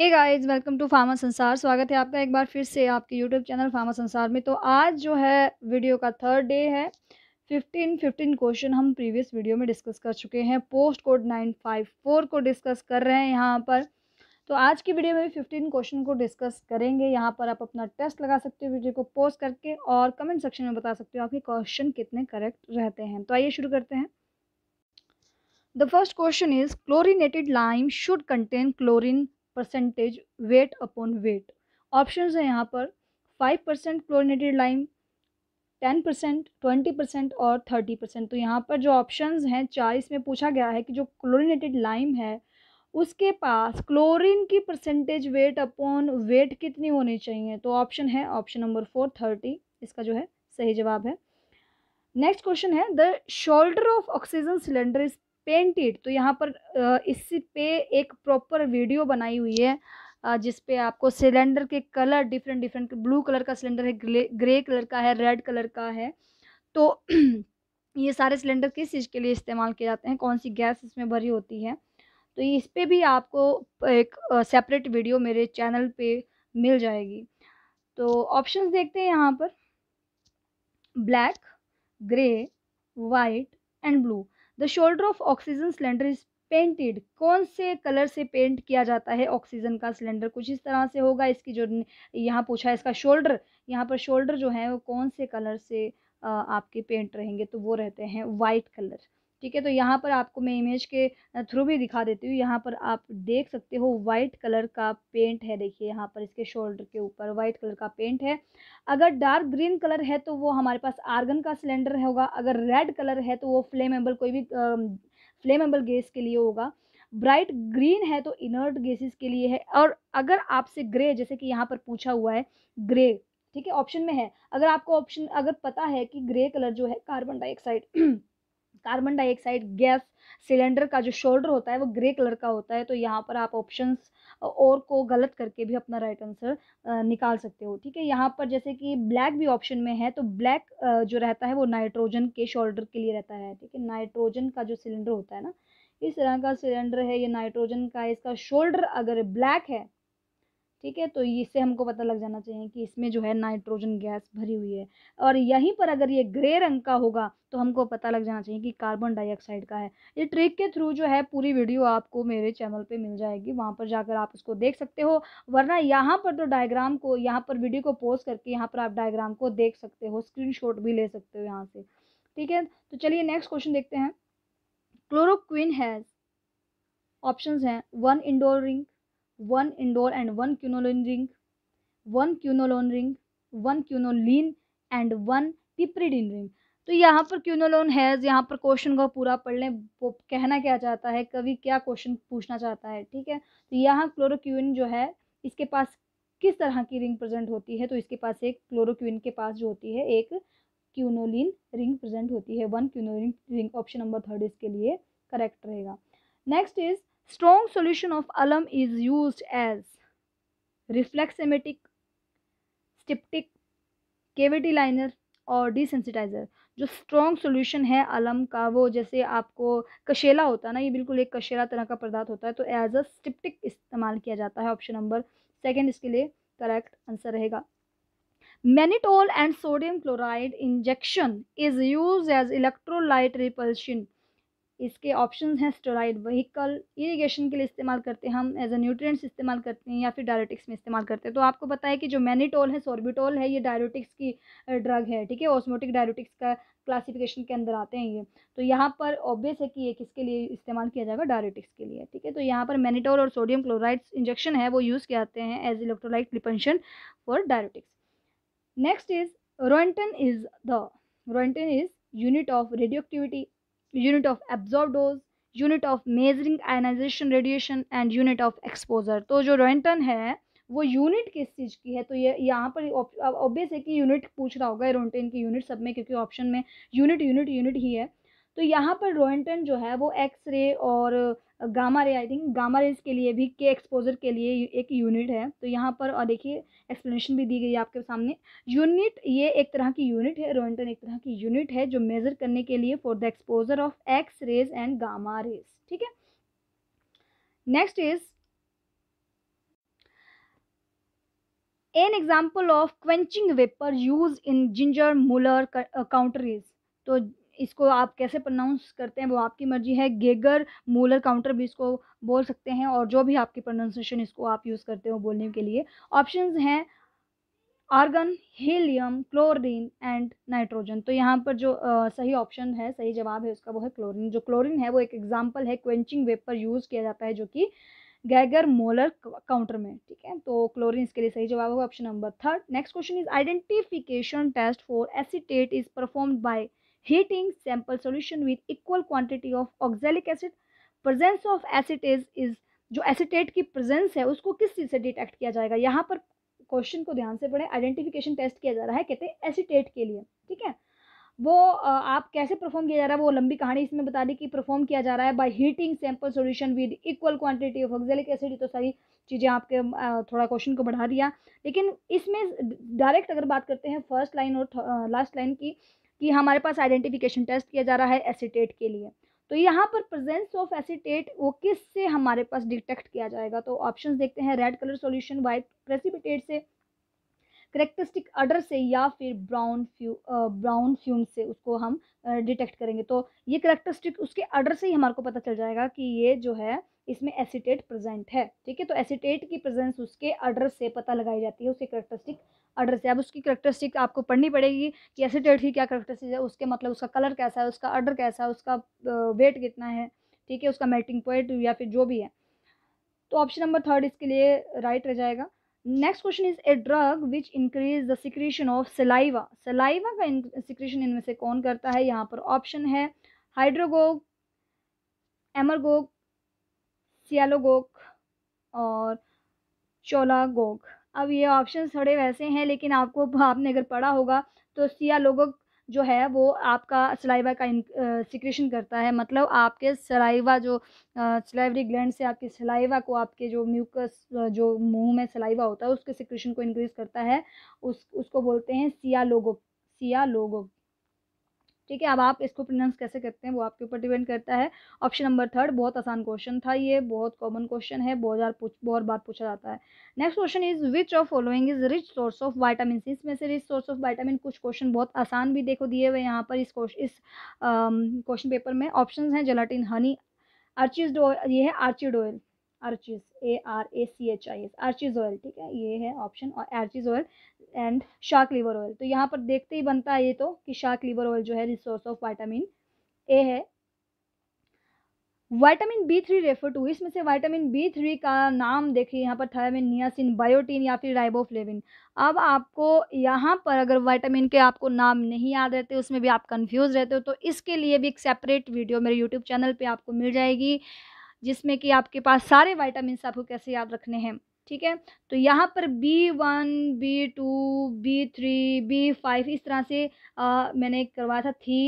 Hey guys welcome to pharma Sansar स्वागत है आपका एक बार फिर से आपके यूट्यूब चैनल फार्मा संसार में तो आज जो है वीडियो का थर्ड डे है फिफ्टीन फिफ्टीन क्वेश्चन हम प्रीवियस वीडियो में डिस्कस कर चुके हैं post code nine five four को डिस्कस कर रहे हैं यहाँ पर तो आज की वीडियो में फिफ्टीन क्वेश्चन को डिस्कस करेंगे यहाँ पर आप अपना टेस्ट लगा सकते हो वीडियो को पोस्ट करके और कमेंट सेक्शन में बता सकते हो आपके क्वेश्चन कितने करेक्ट रहते हैं तो आइए शुरू करते हैं the first question is chlorinated lime should contain chlorine percentage weight upon weight option है यहाँ पर five percent chlorinated lime ten percent twenty percent और थर्टी परसेंट तो यहाँ पर जो ऑप्शन हैं चार इसमें पूछा गया है कि जो क्लोरिनेटेड लाइम है उसके पास क्लोरीन की परसेंटेज वेट अपॉन वेट कितनी होनी चाहिए तो ऑप्शन है ऑप्शन नंबर फोर थर्टी इसका जो है सही जवाब है नेक्स्ट क्वेश्चन है the shoulder of oxygen cylinder is painted तो यहाँ पर इस पे एक प्रॉपर वीडियो बनाई हुई है जिस पे आपको सिलेंडर के colour different different blue colour का सिलेंडर है ग्रे कलर का है रेड कलर का है तो ये सारे सिलेंडर किस चीज़ के लिए इस्तेमाल किए जाते हैं कौन सी गैस इसमें भरी होती है तो इस पर भी आपको एक सेपरेट वीडियो मेरे चैनल पे मिल जाएगी तो ऑप्शन देखते हैं यहाँ पर black grey white and blue the shoulder of oxygen cylinder is painted कौन से कलर से पेंट किया जाता है ऑक्सीजन का सिलेंडर कुछ इस तरह से होगा इसकी जो यहाँ पूछा है इसका शोल्डर यहाँ पर शोल्डर जो है वो कौन से कलर से आपके पेंट रहेंगे तो वो रहते हैं वाइट कलर ठीक है तो यहाँ पर आपको मैं इमेज के थ्रू भी दिखा देती हूँ यहाँ पर आप देख सकते हो वाइट कलर का पेंट है देखिए यहाँ पर इसके शोल्डर के ऊपर वाइट कलर का पेंट है अगर डार्क ग्रीन कलर है तो वो हमारे पास आर्गन का सिलेंडर होगा अगर रेड कलर है तो वो फ्लेमेबल कोई भी फ्लेमेबल गैस के लिए होगा ब्राइट ग्रीन है तो इनर्ट गैसेस के लिए है और अगर आपसे ग्रे जैसे कि यहाँ पर पूछा हुआ है ग्रे ठीक है ऑप्शन में है अगर आपको ऑप्शन अगर पता है कि ग्रे कलर जो है carbon dioxide carbon dioxide gas cylinder का जो शोल्डर होता है वो ग्रे कलर का होता है तो यहाँ पर आप ऑप्शंस और को गलत करके भी अपना राइट आंसर निकाल सकते हो ठीक है यहाँ पर जैसे कि ब्लैक भी ऑप्शन में है तो ब्लैक जो रहता है वो नाइट्रोजन के शोल्डर के लिए रहता है ठीक है नाइट्रोजन का जो सिलेंडर होता है ना इस तरह का सिलेंडर है ये नाइट्रोजन का इसका शोल्डर अगर ब्लैक है ठीक है तो इससे हमको पता लग जाना चाहिए कि इसमें जो है नाइट्रोजन गैस भरी हुई है और यहीं पर अगर ये ग्रे रंग का होगा तो हमको पता लग जाना चाहिए कि कार्बन डाइऑक्साइड का है ये ट्रिक के थ्रू जो है पूरी वीडियो आपको मेरे चैनल पे मिल जाएगी वहाँ पर जाकर आप इसको देख सकते हो वरना यहाँ पर तो डायग्राम को यहाँ पर वीडियो को पोस्ट करके यहाँ पर आप डायग्राम को देख सकते हो स्क्रीन भी ले सकते हो यहाँ से ठीक है तो चलिए नेक्स्ट क्वेश्चन देखते हैं क्लोरोक्विन हैज़ ऑप्शन हैं one indole ring one indole and one quinoline ring one quinolone ring one quinoline and one piperidine ring तो यहाँ पर क्यूनोलोन हैज़ यहाँ पर क्वेश्चन को पूरा पढ़ लें वो कहना क्या चाहता है कभी क्या क्वेश्चन पूछना चाहता है ठीक है तो यहाँ क्लोरोक्यून जो है इसके पास किस तरह की रिंग प्रेजेंट होती है तो इसके पास एक क्लोरोक्यून के पास जो होती है एक क्यूनोलिन रिंग प्रेजेंट होती है one quinoline ring option number third इसके लिए करेक्ट रहेगा next is Strong solution of alum is used as reflexemetic, styptic cavity liner और डिसेंसिटाइज़र जो स्ट्रॉन्ग सोल्यूशन है अलम का वो जैसे आपको कशेला होता है ना ये बिल्कुल एक कशेला तरह का पदार्थ होता है तो एज अ स्टिप्टिक इस्तेमाल किया जाता है ऑप्शन नंबर सेकेंड इसके लिए करेक्ट आंसर रहेगा mannitol and sodium chloride injection is use as electrolyte repulsion इसके ऑप्शन हैं स्टोराइड वहीकल इरीगेशन के लिए इस्तेमाल करते हैं हम एज अ न्यूट्रिएंट्स इस्तेमाल करते हैं या फिर डायरेटिक्स में इस्तेमाल करते हैं तो आपको पता है कि जो मैनीटोल है सोर्बिटोल है ये डायरेटिक्स की ड्रग है ठीक है ऑस्मोटिक डायरेटिक्स का क्लासिफिकेशन के अंदर आते हैं ये तो यहाँ पर ऑब्वियस है कि ये किसके लिए इस्तेमाल किया जाएगा डायरेटिक्स के लिए ठीक है तो यहाँ पर मैनीटोल और सोडियम क्लोराइड इंजेक्शन है वो यूज़ किया जाते हैं as electrolyte preparation for diuretics next is roentgen is the roentgen is unit of radioactivity unit of absorbed dose unit of measuring ionization radiation and unit of exposure तो जो रोइंटन है वो unit किस चीज़ की है तो ये यहाँ पर ऑब्वियस है कि यूनिट पूछ रहा होगा रोइंटन की यूनिट सब में क्योंकि ऑप्शन में यूनिट यूनिट यूनिट ही है तो यहाँ पर रोइंटन जो है वो एक्सरे और gamma ray I think gamma rays के लिए भी के एक्सपोजर के लिए एक यूनिट है तो यहाँ पर और देखिए एक्सप्लेनेशन भी दी गई है आपके सामने यूनिट ये एक तरह की यूनिट है रोइंटन एक तरह की यूनिट है जो मेज़र करने के लिए for the exposure of X rays and gamma rays ठीक है next is an example of quenching vapour used in Geiger Muller counter is तो इसको आप कैसे प्रोनाउंस करते हैं वो आपकी मर्जी है गेगर मूलर काउंटर भी इसको बोल सकते हैं और जो भी आपकी प्रोनाउंसिएशन इसको आप यूज़ करते हो बोलने के लिए ऑप्शन हैं argon helium chlorine and nitrogen तो यहाँ पर जो आ, सही ऑप्शन है सही जवाब है उसका वो है क्लोरीन जो क्लोरीन है वो एक एग्जाम्पल है क्वेंचिंग वेपर यूज़ किया जाता है जो कि गैगर मोलर काउंटर में ठीक है तो क्लोरीन इसके लिए सही जवाब होगा option number third next question is identification test for acetate is performed by heating sample solution with equal quantity of oxalic acid presence of acetate is जो एसिटेट की प्रेजेंस है उसको किस चीज़ से डिटेक्ट किया जाएगा यहाँ पर क्वेश्चन को ध्यान से पढ़े आइडेंटिफिकेशन टेस्ट किया जा रहा है कहते हैं एसिटेट के लिए ठीक है वो आप कैसे परफॉर्म किया जा रहा है वो लंबी कहानी इसमें बता दी कि परफॉर्म किया जा रहा है by heating sample solution with equal quantity of oxalic acid तो सारी चीज़ें आपके थोड़ा क्वेश्चन को बढ़ा दिया लेकिन इसमें डायरेक्ट अगर बात करते हैं फर्स्ट लाइन और लास्ट लाइन की कि हमारे पास आइडेंटिफिकेशन टेस्ट किया जा रहा है एसिटेट के लिए तो यहाँ पर प्रेजेंस ऑफ एसिटेट वो किस से हमारे पास डिटेक्ट किया जाएगा तो ऑप्शंस देखते हैं red colour solution white precipitate से करेक्टरिस्टिक अडर से या फिर ब्राउन फ्यू ब्राउन फ्यूम से उसको हम डिटेक्ट करेंगे तो ये करेक्टरिस्टिक उसके अडर से ही हमारे को पता चल जाएगा कि ये जो है इसमें एसीटेट प्रेजेंट है ठीक है तो एसिटेट की प्रेजेंस उसके अडर से पता लगाई जाती है उसके करेक्टरिस्टिक अडर से अब उसकी करेक्टरिस्टिक आपको पढ़नी पड़ेगी कि एसिटेट की क्या करेक्टरिस्टिक है उसके मतलब उसका कलर कैसा है उसका अडर कैसा है उसका वेट कितना है ठीक है उसका मेल्टिंग पॉइंट या फिर जो भी है तो ऑप्शन नंबर थर्ड इसके लिए राइट रह जाएगा next question is a drug which increase the secretion of saliva saliva का सिक्रीशन इनमें से कौन करता है यहाँ पर ऑप्शन है हाइड्रोगोग एमरगोग सियालोगोक और चोलागोग अब ये ऑप्शन थोड़े वैसे हैं लेकिन आपको आपने अगर पढ़ा होगा तो सियालोगोग जो है वो आपका सलाइवा का सिक्रेशन करता है मतलब आपके सलाइवा जो सलाइवरी ग्लैंड से आपके सलाइवा को आपके जो म्यूकस जो मुंह में सलाइवा होता है उसके सिक्रेशन को इंक्रीज़ करता है उस उसको बोलते हैं सिया लोगो सिया लोगो ठीक है अब आप इसको प्रोनाउंस कैसे करते हैं वो आपके ऊपर डिपेंड करता है ऑप्शन नंबर थर्ड बहुत आसान क्वेश्चन था ये बहुत कॉमन क्वेश्चन है बहुत बार बहुत बार पूछा जाता है next question is which of following is rich source of vitamin इसमें से रिच सोर्स ऑफ वाइटामिन कुछ क्वेश्चन बहुत आसान भी देखो दिए हुए यहाँ पर इस क्वेश्चन पेपर में ऑप्शन हैं जलाटिन हनी आर्चिड ऑयल ये है arachis oil arachis A R A C H I S arachis oil ठीक है ये है ऑप्शन और arachis oil and shark liver oil तो यहाँ पर देखते ही बनता है ये तो कि शार्क लीवर ऑयल जो है रिसोर्स ऑफ वाइटामिन ए है vitamin B three refer to इसमें से वाइटामिन बी थ्री का नाम देखिए यहाँ पर थायमिन नियासिन बायोटीन या फिर राइबोफ्लेविन अब आपको यहाँ पर अगर वाइटामिन के आपको नाम नहीं याद रहते उसमें भी आप कंफ्यूज रहते हो तो इसके लिए भी एक सेपरेट वीडियो मेरे यूट्यूब चैनल पे आपको मिल जाएगी जिसमें कि आपके पास सारे वाइटामिन आपको कैसे याद रखने हैं ठीक है तो यहाँ पर B one B two B three B five इस तरह से आ, मैंने करवाया था थी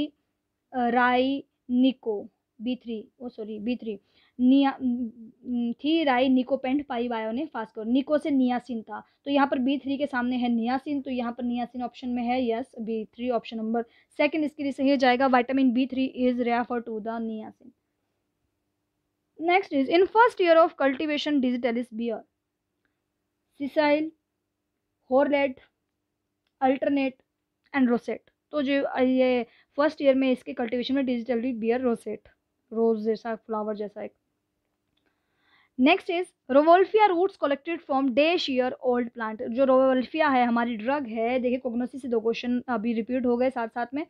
राई निको B three oh sorry B three निया थी राई निको पेंट पाई बायो ने कर निको से नियासिन था तो यहाँ पर बी थ्री के सामने है नियासिन तो यहाँ पर नियासिन ऑप्शन में है yes B three option number second इसके लिए सही हो जाएगा vitamin B three is refer to the niacin next is in first year of cultivation digitalis is beer, sessile whorled alternate and rosette तो जो ये फर्स्ट ईयर में इसके कल्टिवेशन में डिजिटली बियर रोसेट रोज जैसा फ्लावर जैसा एक next is rauwolfia roots collected from dash year old plant जो रोवोल्फिया है हमारी ड्रग है देखिए कोग्नोसिस से दो क्वेश्चन अभी रिपीट हो गए साथ साथ में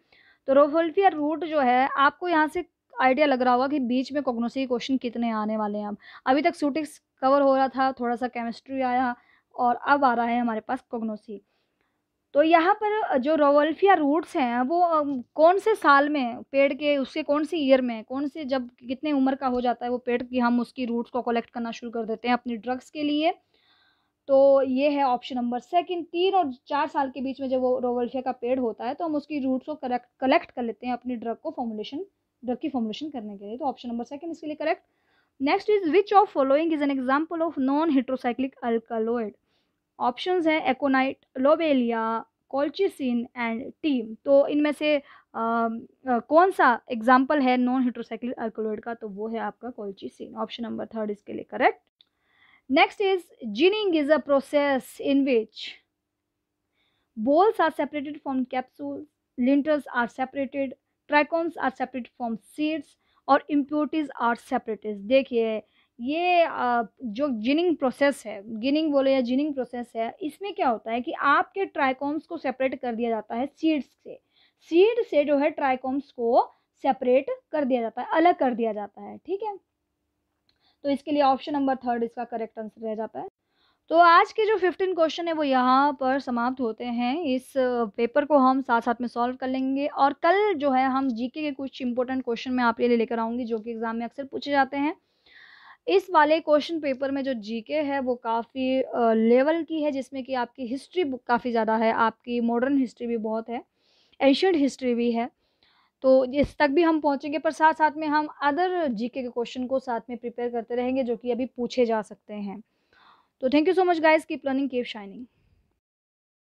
तो रोवोल्फिया रूट जो है आपको यहाँ से आइडिया लग रहा होगा कि बीच में कॉग्नोसी के क्वेश्चन कितने आने वाले हैं अब अभी तक सूटिक्स कवर हो रहा था थोड़ा सा केमिस्ट्री आया और अब आ रहा है हमारे पास कॉग्नोसी तो यहाँ पर जो रोवल्फिया रूट्स हैं वो कौन से साल में पेड़ के उसके कौन से ईयर में कौन से जब कितने उम्र का हो जाता है वो पेड़ की हम उसकी रूट्स को कलेक्ट करना शुरू कर देते हैं अपनी ड्रग्स के लिए तो ये है ऑप्शन नंबर सेकंड तीन और चार साल के बीच में जब वो रोवल्फिया का पेड़ होता है तो हम उसकी रूट्स को कलेक्ट कलेक्ट कर लेते हैं अपनी ड्रग को फॉर्मुलेशन ड्रग की फॉर्मुलेशन करने के लिए तो ऑप्शन नंबर सेकंड इसके लिए correct next is which of following is an example of non heterocyclic alkaloid option है aconite lobelia colchicine and team तो इनमें से आ, आ, कौन सा एग्जाम्पल है नॉन हिट्रोसाइक्लिक अल्कोलोइड का तो वो है आपका कोल्चिसिन ऑप्शन नंबर थर्ड इसके लिए correct next is ginning is a process in which bolls are separated from capsule linters are separated trichomes are separate from seeds और इम्प्योरिटीज़ आर सेपरेटिज देखिए ये जो जिनिंग प्रोसेस है ginning बोले या ginning process है इसमें क्या होता है कि आपके ट्राइकोम्स को सेपरेट कर दिया जाता है सीड्स से सीड से जो है ट्राइकोम्स को सेपरेट कर दिया जाता है अलग कर दिया जाता है ठीक है तो इसके लिए ऑप्शन नंबर थर्ड इसका करेक्ट आंसर रह जाता है तो आज के जो फिफ्टीन क्वेश्चन है वो यहाँ पर समाप्त होते हैं इस पेपर को हम साथ साथ में सॉल्व कर लेंगे और कल जो है हम जीके के कुछ इंपॉर्टेंट क्वेश्चन मैं आपके लिए लेकर आऊँगी जो कि एग्ज़ाम में अक्सर पूछे जाते हैं इस वाले क्वेश्चन पेपर में जो जीके है वो काफ़ी लेवल की है जिसमें कि आपकी हिस्ट्री बुक काफ़ी ज़्यादा है आपकी मॉडर्न हिस्ट्री भी बहुत है एंशंट हिस्ट्री भी है तो इस तक भी हम पहुँचेंगे पर साथ साथ में हम अदर जीके के क्वेश्चन को साथ में प्रिपेयर करते रहेंगे जो कि अभी पूछे जा सकते हैं So thank you so much guys. Keep learning, keep shining.